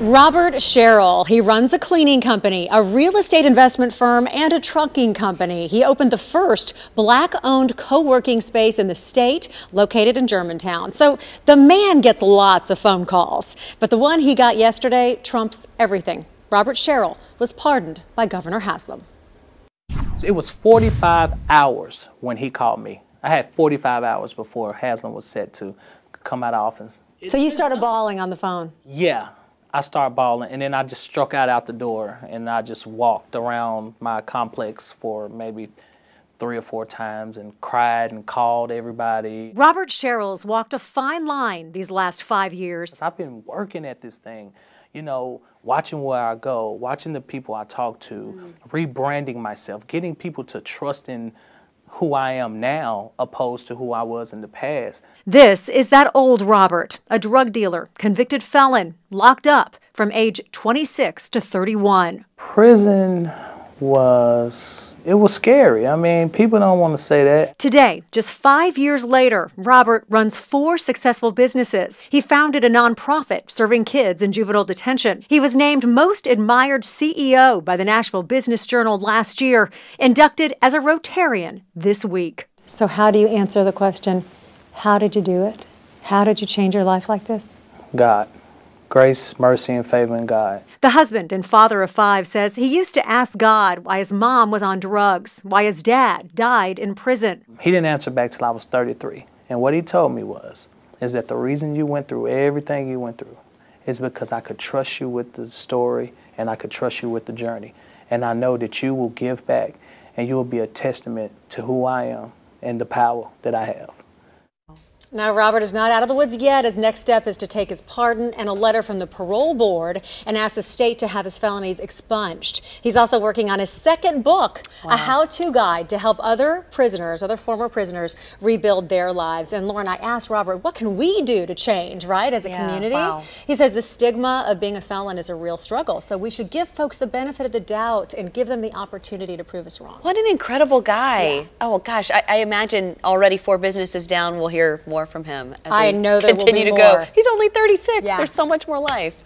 Robert Sherrill, he runs a cleaning company, a real estate investment firm, and a trucking company. He opened the first black owned co working space in the state, located in Germantown. So the man gets lots of phone calls. But the one he got yesterday trumps everything. Robert Sherrill was pardoned by Governor Haslam. It was 45 hours when he called me. I had 45 hours before Haslam was set to come out of office. So you started bawling on the phone? Yeah. I started bawling, and then I just struck out out the door, and I just walked around my complex for maybe three or four times and cried and called everybody. Robert Sherrills walked a fine line these last five years. I've been working at this thing, you know, watching where I go, watching the people I talk to, mm. rebranding myself, getting people to trust in who I am now opposed to who I was in the past. This is that old Robert, a drug dealer, convicted felon, locked up from age 26 to 31. Prison was it was scary. I mean, people don't want to say that. Today, just five years later, Robert runs four successful businesses. He founded a nonprofit serving kids in juvenile detention. He was named Most Admired CEO by the Nashville Business Journal last year, inducted as a Rotarian this week. So, how do you answer the question, how did you do it? How did you change your life like this? God grace, mercy, and favor in God. The husband and father of five says he used to ask God why his mom was on drugs, why his dad died in prison. He didn't answer back till I was 33. And what he told me was, is that the reason you went through everything you went through is because I could trust you with the story and I could trust you with the journey. And I know that you will give back and you will be a testament to who I am and the power that I have. Now, Robert is not out of the woods yet. His next step is to take his pardon and a letter from the parole board and ask the state to have his felonies expunged. He's also working on his second book, wow. a how to guide to help other prisoners, other former prisoners, rebuild their lives. And Lauren, I asked Robert, what can we do to change, right, as a yeah, community? Wow. He says the stigma of being a felon is a real struggle. So we should give folks the benefit of the doubt and give them the opportunity to prove us wrong. What an incredible guy. Yeah. Oh, gosh. I, I imagine already four businesses down, we'll hear more more from him as I know there continue will be to more. go. He's only 36. Yeah. There's so much more life.